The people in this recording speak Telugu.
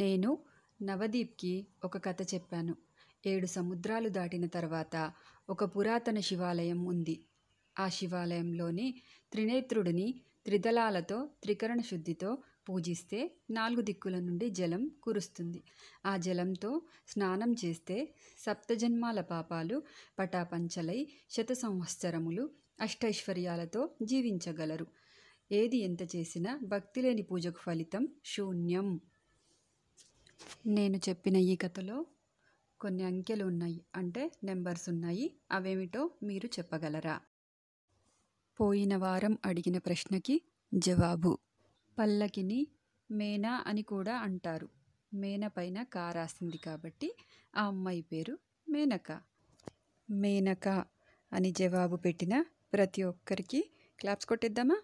నేను నవదీప్కి ఒక కథ చెప్పాను ఏడు సముద్రాలు దాటిన తర్వాత ఒక పురాతన శివాలయం ఉంది ఆ శివాలయంలోని త్రినేత్రుడిని త్రిదళాలతో త్రికరణ శుద్ధితో పూజిస్తే నాలుగు దిక్కుల నుండి జలం కురుస్తుంది ఆ జలంతో స్నానం చేస్తే సప్తజన్మాల పాపాలు పటాపంచలై శత సంవత్సరములు అష్టైశ్వర్యాలతో జీవించగలరు ఏది ఎంత చేసినా భక్తి లేని పూజకు ఫలితం శూన్యం నేను చెప్పిన ఈ కథలో కొన్ని అంకెలు ఉన్నాయి అంటే నెంబర్స్ ఉన్నాయి అవేమిటో మీరు చెప్పగలరా పోయిన వారం అడిగిన ప్రశ్నకి జవాబు పల్లకిని మేనా అని కూడా అంటారు మేన పైన కారాసింది రాసింది కాబట్టి ఆ అమ్మాయి పేరు మేనక మేనక అని జవాబు పెట్టిన ప్రతి ఒక్కరికి క్లాప్స్ కొట్టిద్దామా